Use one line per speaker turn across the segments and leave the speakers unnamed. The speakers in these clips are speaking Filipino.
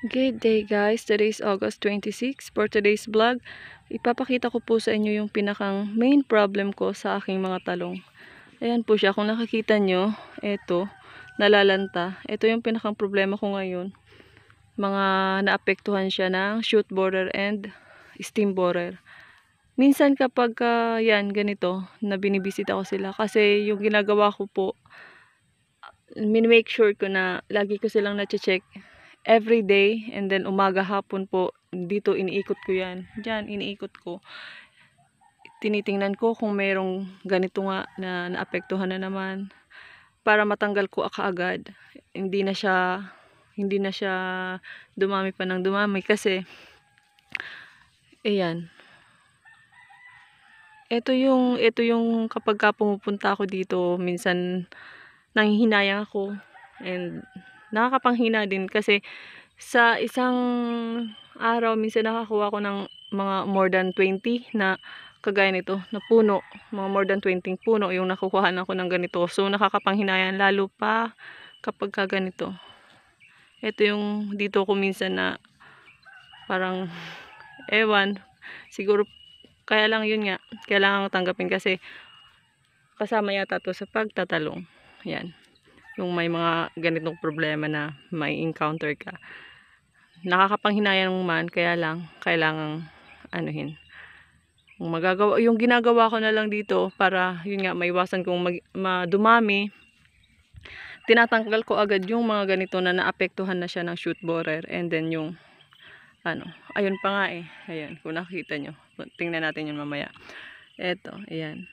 Good day guys, today is August 26 for today's vlog. Ipapakita ko po sa inyo yung pinakang main problem ko sa aking mga talong. Ayan po siya, kung nakikita nyo, ito, nalalanta. Ito yung pinakang problema ko ngayon. Mga naapektuhan siya ng shoot borer and steam borer. Minsan kapag uh, yan, ganito, na binibisita ko sila. Kasi yung ginagawa ko po, minimake sure ko na lagi ko silang nache-check every day and then umaga hapon po dito iniikot ko yan dyan iniikot ko tinitingnan ko kung merong ganito nga na naapektuhan na naman para matanggal ko kaagad hindi na siya hindi na siya dumami pa ng dumami kasi ayan ito yung ito yung kapag ka pumupunta ako dito minsan nanghihinayang ako and nakakapanghina din kasi sa isang araw minsan nakakuha ko ng mga more than 20 na kagaya nito na puno mga more than 20 puno yung nakukuhaan ako ng ganito so nakakapanghinayang lalo pa kapag ka ganito ito yung dito ko minsan na parang ewan siguro kaya lang yun nga kailangan tanggapin kasi kasama yata to sa pagtatalong yan yung may mga ganitong problema na may encounter ka. Nakakapanghinayang man, kaya lang, kailangang anuhin. Yung, magagawa, yung ginagawa ko na lang dito para, yun nga, maiwasan kong mag, madumami, tinatanggal ko agad yung mga ganito na naapektuhan na siya ng shoot borer and then yung ano, ayun pa nga eh ayan, kung nakikita nyo tingnan natin yun mamaya eto, ayan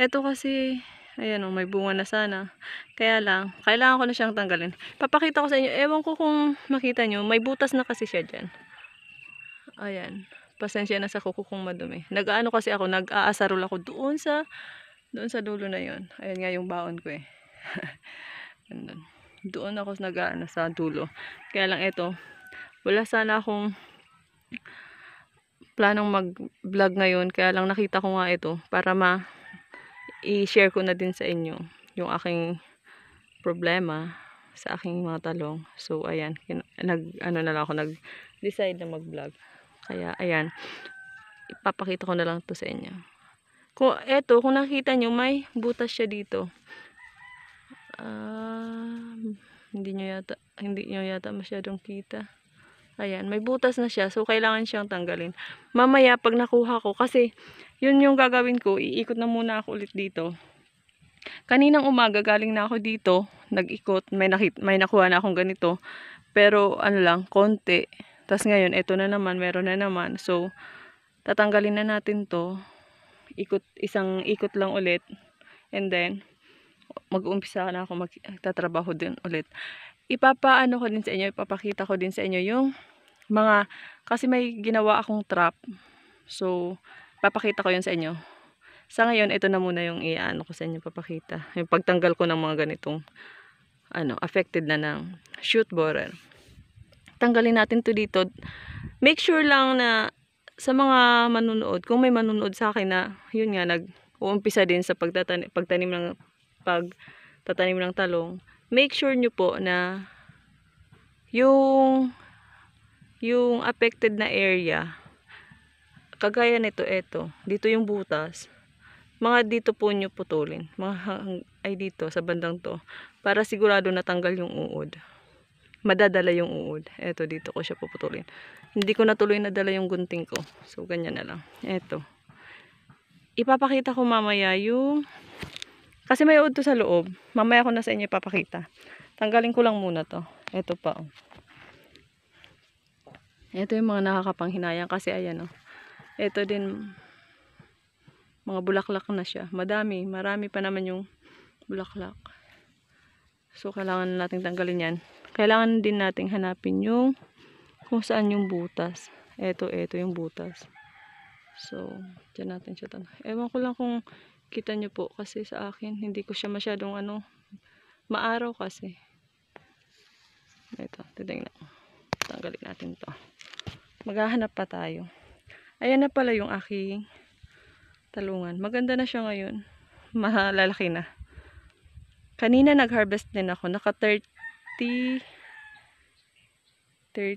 eto kasi Ayan o, oh, may bunga na sana. Kaya lang, kailangan ko na siyang tanggalin. Papakita ko sa inyo. Ewan ko kung makita nyo, may butas na kasi siya dyan. Ayan. Pasensya na sa kuko kong madumi. nag aano kasi ako, nag-aasarol ako doon sa, doon sa dulo na yon. Ayan nga yung baon ko eh. Andun. doon ako nag aano sa dulo. Kaya lang ito, wala sana akong planong mag-vlog ngayon. Kaya lang nakita ko nga ito para ma- i-share ko na din sa inyo yung aking problema sa aking mga talong. So, ayan. Nag, ano na lang ako, nag-decide na mag-vlog. Kaya, ayan. Ipapakita ko na lang to sa inyo. Kung, eto, kung nakita nyo, may butas siya dito. Uh, hindi nyo yata, hindi nyo yata masyadong kita. Ayan, may butas na siya. So, kailangan siyang tanggalin. Mamaya, pag nakuha ko, kasi yun yung gagawin ko. Iikot na muna ako ulit dito. Kaninang umaga galing na ako dito, nag-ikot, may, may nakuha na akong ganito. Pero ano lang, konti. Tapos ngayon, ito na naman, meron na naman. So, tatanggalin na natin to. Ikot, isang ikot lang ulit. And then, mag-uumpisa na ako magtatrabaho din ulit. Ipapaano ko din sa inyo, ipapakita ko din sa inyo yung mga, kasi may ginawa akong trap. So, Papakita ko yun sa inyo. Sa ngayon, ito na muna yung iaano ko sa inyo papakita. Yung pagtanggal ko ng mga ganitong ano, affected na ng shoot borer. Tanggalin natin to dito. Make sure lang na sa mga manunood, kung may manunood sa akin na, yun nga, nag-uumpisa din sa pagtatanim, pagtanim ng, pagtatanim ng talong, make sure nyo po na yung yung affected na area kagaya nito eto dito yung butas mga dito po nyo putulin mga ay dito sa bandang to para sigurado natanggal yung uod madadala yung uod eto dito ko siya puputulin hindi ko natuloy nadala yung gunting ko so ganyan na lang eto ipapakita ko mamaya yung kasi may uod to sa loob mamaya ko na sa inyo ipapakita tanggalin ko lang muna to eto pa oh. eto yung mga nakakapanghinayang kasi ayan oh ito din, mga bulaklak na siya. Madami, marami pa naman yung bulaklak. So, kailangan natin tanggalin yan. Kailangan din natin hanapin yung kung saan yung butas. Eto, eto yung butas. So, dyan natin siya tanong. Ewan ko lang kung kita nyo po kasi sa akin, hindi ko siya masyadong ano, maaraw kasi. Ito, titignan. Tanggalin natin to. Maghahanap pa tayo. Ayan na pala yung aking talungan. Maganda na siya ngayon. Malalaki na. Kanina nag-harvest din ako. Naka 30 30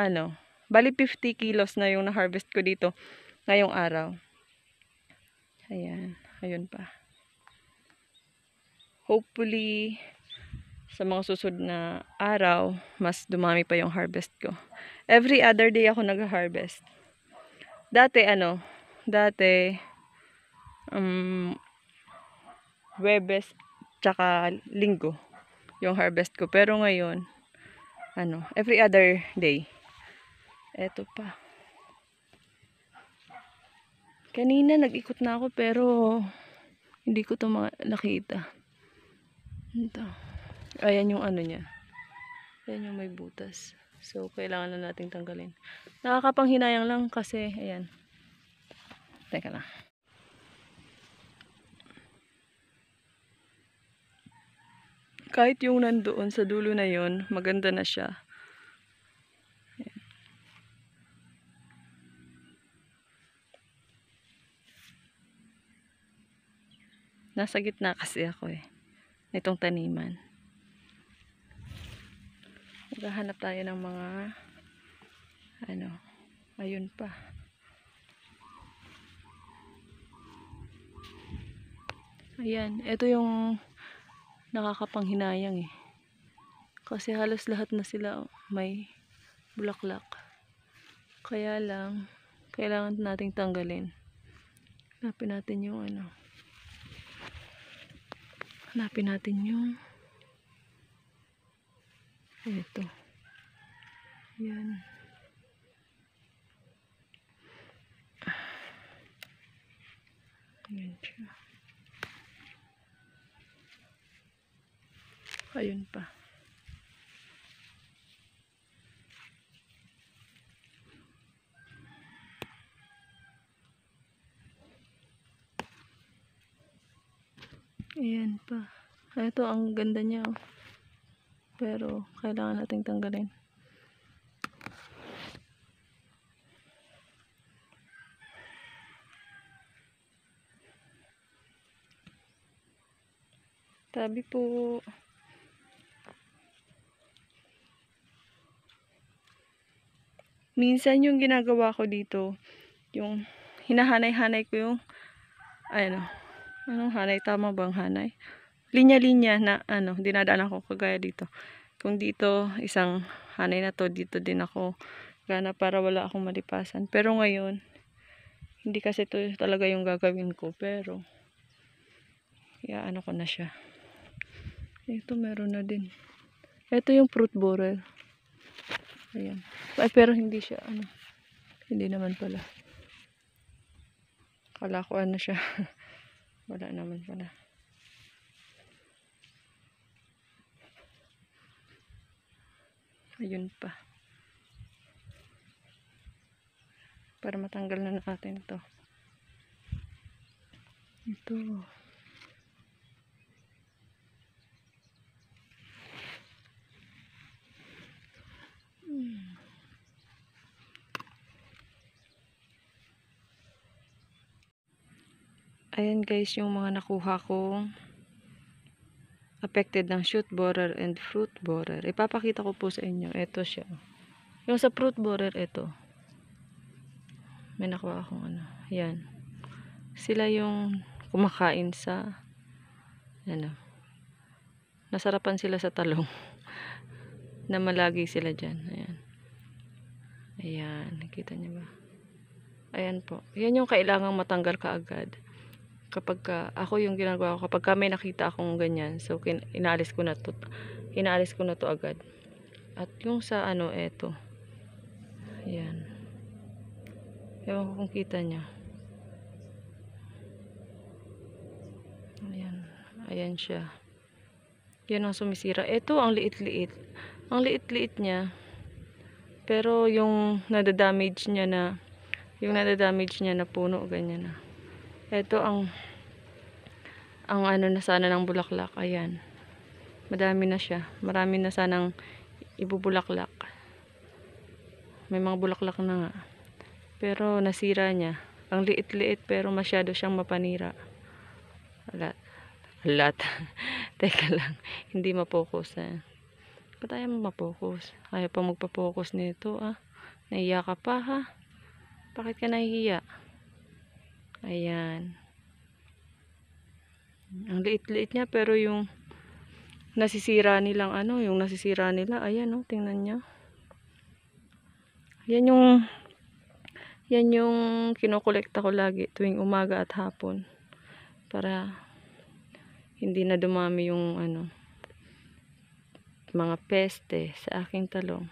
ano. Bali 50 kilos na yung na-harvest ko dito ngayong araw. Ayan. Ayun pa. Hopefully, sa mga susunod na araw, mas dumami pa yung harvest ko. Every other day ako nag-harvest dati ano, dati um, Webes tsaka Linggo yung harvest ko. Pero ngayon, ano, every other day. Eto pa. Kanina nag-ikot na ako pero hindi ko to nakita. Ito. Ayan yung ano niya. Ayan yung may butas. So, kailangan na nating tanggalin. Nakakapanghinayang lang kasi, ayan. Teka na. Kahit yung nandoon sa dulo na yon maganda na siya. nasa gitna kasi ako eh nitong taniman maghahanap tayo ng mga ano ayun pa ayan, ito yung nakakapanghinayang eh kasi halos lahat na sila may bulaklak kaya lang kailangan nating tanggalin hanapin natin yung ano hanapin natin yung ito yan yan siya ayun pa ayan pa ito ang ganda niya oh pero kailangan nating tanggalin tabi po minsan yung ginagawa ko dito yung hinahanay-hanay ko yung ano anong hanay tama bang hanay linya-linya na ano, dinadaan ako kagaya dito. Kung dito, isang hanay na to, dito din ako gana para wala akong malipasan. Pero ngayon, hindi kasi to talaga yung gagawin ko. Pero, ya ano ko na siya. Ito meron na din. Ito yung fruit borer. Ayan. Ay, pero hindi siya, ano, hindi naman pala. Kala ko ano siya. wala naman pala. ayun pa para matanggal na natin ito ito hmm. ayan guys yung mga nakuha kong affected ng shoot borer and fruit borer. Ipapakita ko po sa inyo. Ito siya. Yung sa fruit borer, ito. May nakuha akong ano. Yan. Sila yung kumakain sa ano. Nasarapan sila sa talong. na malagi sila dyan. Ayan. Ayan. Nakita niyo ba? Ayan po. Yan yung kailangang matanggal kaagad kapag ka, ako yung ginagawa ko kapag ka may nakita akong ganyan so kin, inaalis ko na to inaalis ko na to agad at yung sa ano eto ayan ewan ko kung kita nyo ayan ayan siya yan ang sumisira eto ang liit-liit ang liit-liit niya pero yung nadadamage niya na yung nadadamage niya na puno ganyan na ito ang ang ano na sana ng bulaklak. Ayan. Madami na siya. Marami na sanang ibubulaklak. May mga bulaklak na nga. Pero nasira niya. Ang liit-liit pero masyado siyang mapanira. Wala. Alat. Teka lang. Hindi mapokus. Eh. Ba't ayaw mo mapokus? Ayaw pa magpapokus nito ah. Nahiya ka pa ha? Bakit ka nahihiya? Ayan. Ang liit-liit niya pero yung nasisira nilang ano, yung nasisira nila, ayan oh, tingnan niya. Yan yung yan yung kinokolekta ko lagi tuwing umaga at hapon para hindi na dumami yung ano mga peste sa aking talong.